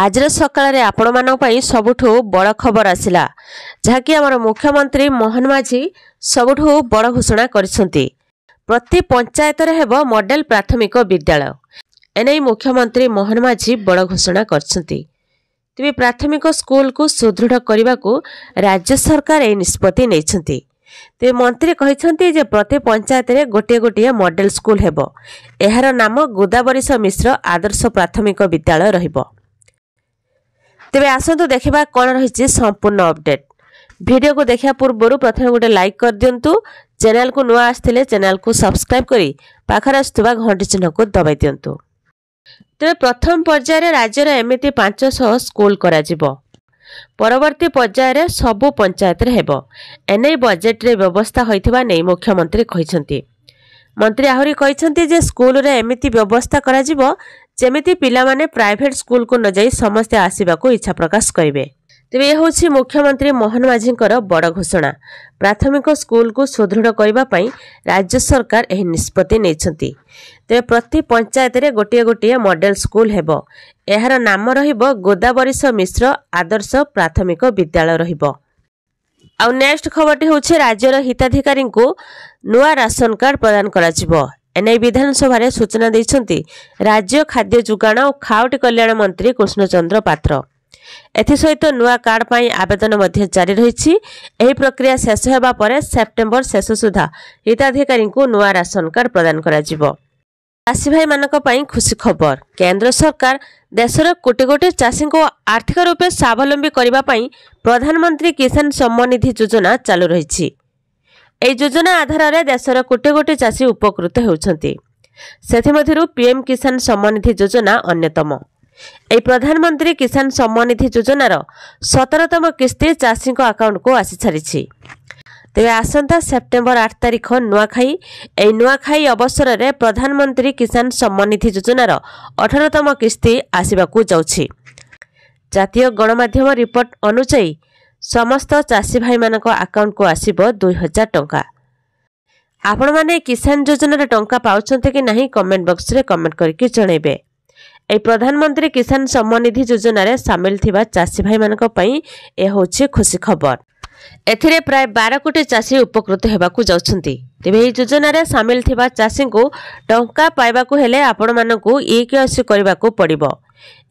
ଆଜିର ସକାଳରେ ଆପଣମାନଙ୍କ ପାଇଁ ସବୁଠୁ ବଡ଼ ଖବର ଆସିଲା ଯାହାକି ଆମର ମୁଖ୍ୟମନ୍ତ୍ରୀ ମୋହନ ମାଝୀ ସବୁଠୁ ବଡ଼ ଘୋଷଣା କରିଛନ୍ତି ପ୍ରତି ପଞ୍ଚାୟତରେ ହେବ ମଡେଲ ପ୍ରାଥମିକ ବିଦ୍ୟାଳୟ ଏନେଇ ମୁଖ୍ୟମନ୍ତ୍ରୀ ମୋହନ ମାଝୀ ବଡ଼ ଘୋଷଣା କରିଛନ୍ତି ତେବେ ପ୍ରାଥମିକ ସ୍କୁଲକୁ ସୁଦୃଢ଼ କରିବାକୁ ରାଜ୍ୟ ସରକାର ଏହି ନିଷ୍ପତ୍ତି ନେଇଛନ୍ତି ତେବେ ମନ୍ତ୍ରୀ କହିଛନ୍ତି ଯେ ପ୍ରତି ପଞ୍ଚାୟତରେ ଗୋଟିଏ ଗୋଟିଏ ମଡେଲ ସ୍କୁଲ ହେବ ଏହାର ନାମ ଗୋଦାବରିଶ ମିଶ୍ର ଆଦର୍ଶ ପ୍ରାଥମିକ ବିଦ୍ୟାଳୟ ରହିବ ତେବେ ଆସନ୍ତୁ ଦେଖିବା କ'ଣ ରହିଛି ସମ୍ପୂର୍ଣ୍ଣ ଅପଡେଟ୍ ଭିଡ଼ିଓକୁ ଦେଖିବା ପୂର୍ବରୁ ପ୍ରଥମେ ଗୋଟେ ଲାଇକ୍ କରିଦିଅନ୍ତୁ ଚ୍ୟାନେଲକୁ ନୂଆ ଆସିଥିଲେ ଚ୍ୟାନେଲକୁ ସବସ୍କ୍ରାଇବ୍ କରି ପାଖରେ ଆସୁଥିବା ଘଣ୍ଟି ଚିହ୍ନକୁ ଦବାଇ ଦିଅନ୍ତୁ ତେବେ ପ୍ରଥମ ପର୍ଯ୍ୟାୟରେ ରାଜ୍ୟର ଏମିତି ପାଞ୍ଚଶହ ସ୍କୁଲ କରାଯିବ ପରବର୍ତ୍ତୀ ପର୍ଯ୍ୟାୟରେ ସବୁ ପଞ୍ଚାୟତରେ ହେବ ଏନେଇ ବଜେଟରେ ବ୍ୟବସ୍ଥା ହୋଇଥିବା ନେଇ ମୁଖ୍ୟମନ୍ତ୍ରୀ କହିଛନ୍ତି ମନ୍ତ୍ରୀ ଆହୁରି କହିଛନ୍ତି ଯେ ସ୍କୁଲରେ ଏମିତି ବ୍ୟବସ୍ଥା କରାଯିବ ଯେମିତି ପିଲାମାନେ ପ୍ରାଇଭେଟ୍ ସ୍କୁଲକୁ ନ ଯାଇ ସମସ୍ତେ ଆସିବାକୁ ଇଚ୍ଛା ପ୍ରକାଶ କରିବେ ତେବେ ଏ ହେଉଛି ମୁଖ୍ୟମନ୍ତ୍ରୀ ମୋହନ ମାଝୀଙ୍କର ବଡ଼ ଘୋଷଣା ପ୍ରାଥମିକ ସ୍କୁଲକୁ ସୁଦୃଢ଼ କରିବା ପାଇଁ ରାଜ୍ୟ ସରକାର ଏହି ନିଷ୍ପତ୍ତି ନେଇଛନ୍ତି ତେବେ ପ୍ରତି ପଞ୍ଚାୟତରେ ଗୋଟିଏ ଗୋଟିଏ ମଡେଲ ସ୍କୁଲ ହେବ ଏହାର ନାମ ରହିବ ଗୋଦାବରିଶ ମିଶ୍ର ଆଦର୍ଶ ପ୍ରାଥମିକ ବିଦ୍ୟାଳୟ ରହିବ ଆଉ ନେକ୍ସଟ ଖବରଟି ହେଉଛି ରାଜ୍ୟର ହିତାଧିକାରୀଙ୍କୁ ନୂଆ ରାସନ କାର୍ଡ଼ ପ୍ରଦାନ କରାଯିବ ଏନେଇ ବିଧାନସଭାରେ ସୂଚନା ଦେଇଛନ୍ତି ରାଜ୍ୟ ଖାଦ୍ୟ ଯୋଗାଣ ଓ ଖାଉଟି କଲ୍ୟାଣ ମନ୍ତ୍ରୀ କୃଷ୍ଣଚନ୍ଦ୍ର ପାତ୍ର ଏଥିସହିତ ନୂଆ କାର୍ଡ଼ ପାଇଁ ଆବେଦନ ମଧ୍ୟ ଜାରି ରହିଛି ଏହି ପ୍ରକ୍ରିୟା ଶେଷ ହେବା ପରେ ସେପ୍ଟେମ୍ବର ଶେଷ ସୁଦ୍ଧା ହିତାଧିକାରୀଙ୍କୁ ନୂଆ ରାସନ କାର୍ଡ଼ ପ୍ରଦାନ କରାଯିବ ଚାଷୀ ଭାଇମାନଙ୍କ ପାଇଁ ଖୁସି ଖବର କେନ୍ଦ୍ର ସରକାର ଦେଶର କୋଟି କୋଟି ଚାଷୀଙ୍କୁ ଆର୍ଥିକ ରୂପେ ସ୍ୱାବଲମ୍ବୀ କରିବା ପାଇଁ ପ୍ରଧାନମନ୍ତ୍ରୀ କିଷାନ ସମ୍ମାନ ନିଧି ଯୋଜନା ଚାଲୁ ରହିଛି ଏହି ଯୋଜନା ଆଧାରରେ ଦେଶର କୋଟି କୋଟି ଚାଷୀ ଉପକୃତ ହେଉଛନ୍ତି ସେଥିମଧ୍ୟରୁ ପିଏମ୍ କିଷାନ ସମ୍ମାନିଧି ଯୋଜନା ଅନ୍ୟତମ ଏହି ପ୍ରଧାନମନ୍ତ୍ରୀ କିଷାନ ସମ୍ମାନିଧି ଯୋଜନାର ସତରତମ କିସ୍ତି ଚାଷୀଙ୍କ ଆକାଉଣ୍ଟକୁ ଆସିସାରିଛି ତେବେ ଆସନ୍ତା ସେପ୍ଟେମ୍ବର ଆଠ ତାରିଖ ନୂଆଖାଇ ଏହି ନୂଆଖାଇ ଅବସରରେ ପ୍ରଧାନମନ୍ତ୍ରୀ କିଷାନ ସମ୍ମାନିଧି ଯୋଜନାର ଅଠରତମ କିସ୍ତି ଆସିବାକୁ ଯାଉଛି ଜାତୀୟ ଗଣମାଧ୍ୟମ ରିପୋର୍ଟ ଅନୁଯାୟୀ ସମସ୍ତ ଚାଷୀ ଭାଇମାନଙ୍କ ଆକାଉଣ୍ଟକୁ ଆସିବ ଦୁଇ ହଜାର ଟଙ୍କା ଆପଣମାନେ କିଷାନ ଯୋଜନାରେ ଟଙ୍କା ପାଉଛନ୍ତି କି ନାହିଁ କମେଣ୍ଟ ବକ୍ସରେ କମେଣ୍ଟ କରିକି ଜଣାଇବେ ଏହି ପ୍ରଧାନମନ୍ତ୍ରୀ କିଷାନ ସମ୍ମାନିଧି ଯୋଜନାରେ ସାମିଲ ଥିବା ଚାଷୀ ଭାଇମାନଙ୍କ ପାଇଁ ଏହା ହେଉଛି ଖୁସି ଖବର ଏଥିରେ ପ୍ରାୟ ବାର କୋଟି ଚାଷୀ ଉପକୃତ ହେବାକୁ ଯାଉଛନ୍ତି ତେବେ ଏହି ଯୋଜନାରେ ସାମିଲ ଥିବା ଚାଷୀଙ୍କୁ ଟଙ୍କା ପାଇବାକୁ ହେଲେ ଆପଣମାନଙ୍କୁ ଇ କେ ଅସି କରିବାକୁ ପଡ଼ିବ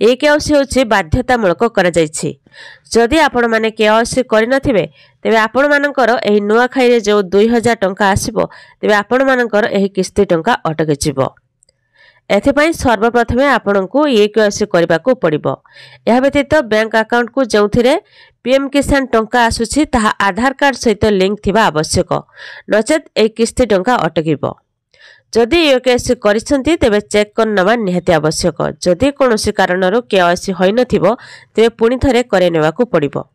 ଏକ ଅଶୀ ହେଉଛି ବାଧ୍ୟତାମୂଳକ କରାଯାଇଛି ଯଦି ଆପଣମାନେ କେ ଅଶୀ କରିନଥିବେ ତେବେ ଆପଣମାନଙ୍କର ଏହି ନୂଆଖାଇରେ ଯେଉଁ ଦୁଇ ହଜାର ଟଙ୍କା ଆସିବ ତେବେ ଆପଣମାନଙ୍କର ଏହି କିସ୍ତି ଟଙ୍କା ଅଟକିଯିବ ଏଥିପାଇଁ ସର୍ବପ୍ରଥମେ ଆପଣଙ୍କୁ ଇଏ କ୍ୟୁ ଆସି କରିବାକୁ ପଡ଼ିବ ଏହା ବ୍ୟତୀତ ବ୍ୟାଙ୍କ ଆକାଉଣ୍ଟକୁ ଯେଉଁଥିରେ ପି ଏମ୍ କିଷାନ ଟଙ୍କା ଆସୁଛି ତାହା ଆଧାର କାର୍ଡ଼ ସହିତ ଲିଙ୍କ୍ ଥିବା ଆବଶ୍ୟକ ନଚେତ୍ ଏହି କିସ୍ତି ଟଙ୍କା ଅଟକିବ ଯଦି ୟୁକେଏସି କରିଛନ୍ତି ତେବେ ଚେକ୍ କରିନେବା ନିହାତି ଆବଶ୍ୟକ ଯଦି କୌଣସି କାରଣରୁ କେ ଓ ଏସି ହୋଇନଥିବ ତେବେ ପୁଣି ଥରେ କରାଇ ନେବାକୁ ପଡ଼ିବ